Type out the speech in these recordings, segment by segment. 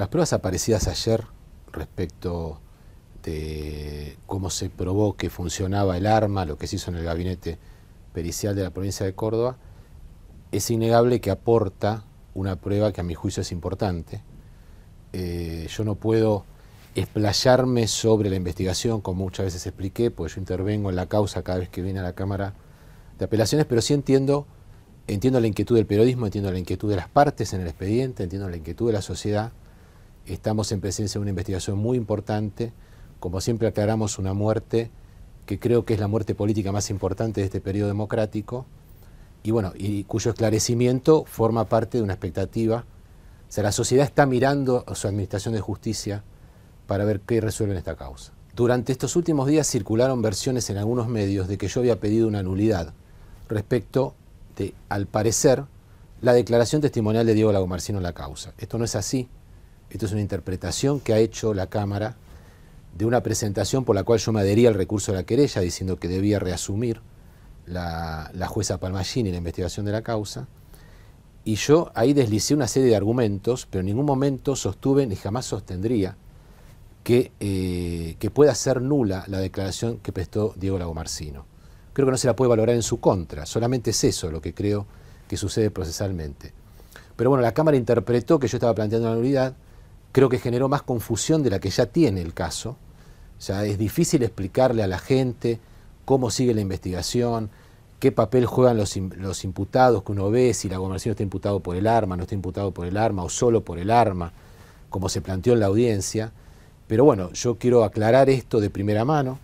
Las pruebas aparecidas ayer respecto de cómo se probó que funcionaba el arma, lo que se hizo en el gabinete pericial de la provincia de Córdoba, es innegable que aporta una prueba que a mi juicio es importante. Eh, yo no puedo explayarme sobre la investigación, como muchas veces expliqué, porque yo intervengo en la causa cada vez que viene a la Cámara de Apelaciones, pero sí entiendo, entiendo la inquietud del periodismo, entiendo la inquietud de las partes en el expediente, entiendo la inquietud de la sociedad Estamos en presencia de una investigación muy importante, como siempre aclaramos, una muerte que creo que es la muerte política más importante de este periodo democrático, y bueno, y cuyo esclarecimiento forma parte de una expectativa. O sea, la sociedad está mirando a su administración de justicia para ver qué resuelven esta causa. Durante estos últimos días circularon versiones en algunos medios de que yo había pedido una nulidad respecto de, al parecer, la declaración testimonial de Diego Marcino en la causa. Esto no es así esto es una interpretación que ha hecho la Cámara de una presentación por la cual yo me adhería al recurso de la querella diciendo que debía reasumir la, la jueza Palmagini la investigación de la causa. Y yo ahí deslicé una serie de argumentos, pero en ningún momento sostuve ni jamás sostendría que, eh, que pueda ser nula la declaración que prestó Diego Marcino. Creo que no se la puede valorar en su contra, solamente es eso lo que creo que sucede procesalmente. Pero bueno, la Cámara interpretó que yo estaba planteando la nulidad creo que generó más confusión de la que ya tiene el caso. O sea, es difícil explicarle a la gente cómo sigue la investigación, qué papel juegan los, imputados que uno ve, si la gobernación está imputado por el arma, no está imputado por el arma o solo por el arma, como se planteó en la audiencia. Pero bueno, yo quiero aclarar esto de primera mano.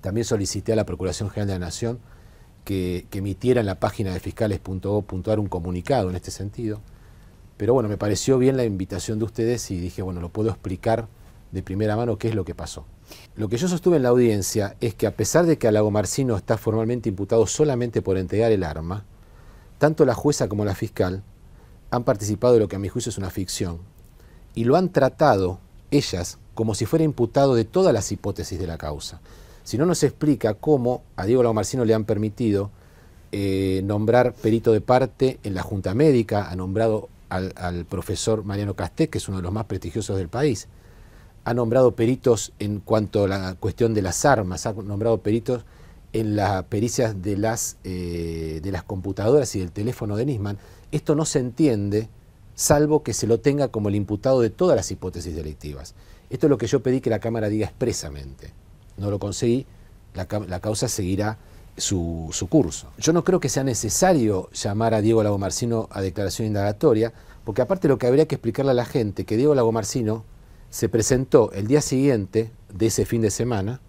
También solicité a la Procuración General de la Nación que, que emitiera en la página de fiscales.gov.ar un comunicado en este sentido. Pero bueno, me pareció bien la invitación de ustedes y dije, bueno, lo puedo explicar de primera mano qué es lo que pasó. Lo que yo sostuve en la audiencia es que a pesar de que Alago Marcino está formalmente imputado solamente por entregar el arma, tanto la jueza como la fiscal han participado de lo que a mi juicio es una ficción y lo han tratado ellas como si fuera imputado de todas las hipótesis de la causa. Si no nos explica cómo a Diego Lago Marcino le han permitido eh, nombrar perito de parte en la Junta Médica, ha nombrado al, profesor Mariano Casté, que es uno de los más prestigiosos del país. Ha nombrado peritos en cuanto a la cuestión de las armas, ha nombrado peritos en las pericias de las, eh, de las computadoras y del teléfono de Nisman. Esto no se entiende salvo que se lo tenga como el imputado de todas las hipótesis delictivas. Esto es lo que yo pedí que la Cámara diga expresamente. No lo conseguí, la causa seguirá su, curso. Yo no creo que sea necesario llamar a Diego Lago Marcino a declaración indagatoria, porque aparte lo que habría que explicarle a la gente que Diego Lago Marcino se presentó el día siguiente de ese fin de semana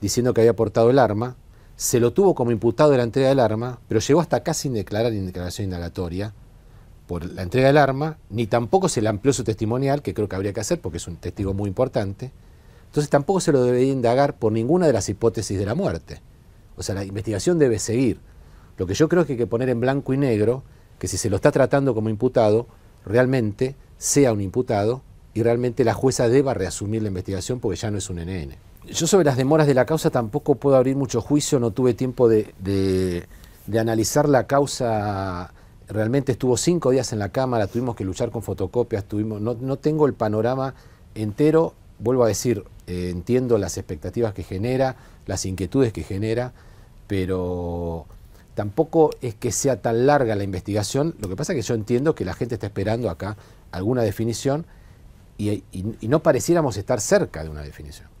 diciendo que había portado el arma, se lo tuvo como imputado de la entrega del arma, pero llegó hasta acá sin declarar en declaración indagatoria por la entrega del arma, ni tampoco se le amplió su testimonial, que creo que habría que hacer porque es un testigo muy importante. Entonces tampoco se lo debería indagar por ninguna de las hipótesis de la muerte. O sea, la investigación debe seguir. Lo que yo creo es que hay que poner en blanco y negro que si se lo está tratando como imputado, realmente sea un imputado y realmente la jueza deba reasumir la investigación porque ya no es un NN. Yo sobre las demoras de la causa tampoco puedo abrir mucho juicio, no tuve tiempo de, analizar la causa realmente estuvo cinco días en la cámara, tuvimos que luchar con fotocopias, tuvimos, no, tengo el panorama entero, vuelvo a decir, eh, entiendo las expectativas que genera, las inquietudes que genera, pero tampoco es que sea tan larga la investigación. Lo que pasa es que yo entiendo que la gente está esperando acá alguna definición y, no pareciéramos estar cerca de una definición.